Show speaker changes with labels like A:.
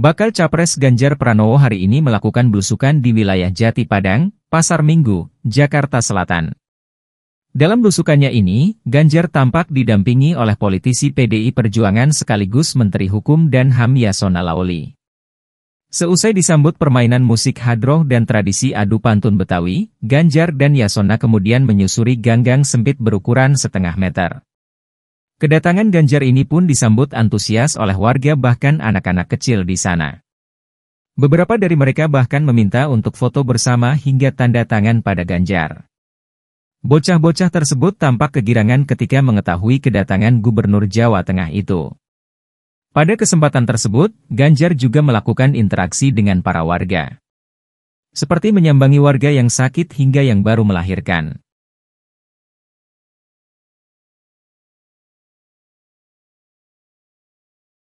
A: Bakal Capres Ganjar Pranowo hari ini melakukan belusukan di wilayah Jati Padang, Pasar Minggu, Jakarta Selatan. Dalam belusukannya ini, Ganjar tampak didampingi oleh politisi PDI Perjuangan sekaligus Menteri Hukum dan HAM Yasona Laoli. Seusai disambut permainan musik hadroh dan tradisi adu pantun Betawi, Ganjar dan Yasona kemudian menyusuri ganggang sempit berukuran setengah meter. Kedatangan Ganjar ini pun disambut antusias oleh warga bahkan anak-anak kecil di sana. Beberapa dari mereka bahkan meminta untuk foto bersama hingga tanda tangan pada Ganjar. Bocah-bocah tersebut tampak kegirangan ketika mengetahui kedatangan Gubernur Jawa Tengah itu. Pada kesempatan tersebut, Ganjar juga melakukan interaksi dengan para warga. Seperti menyambangi warga yang sakit
B: hingga yang baru melahirkan.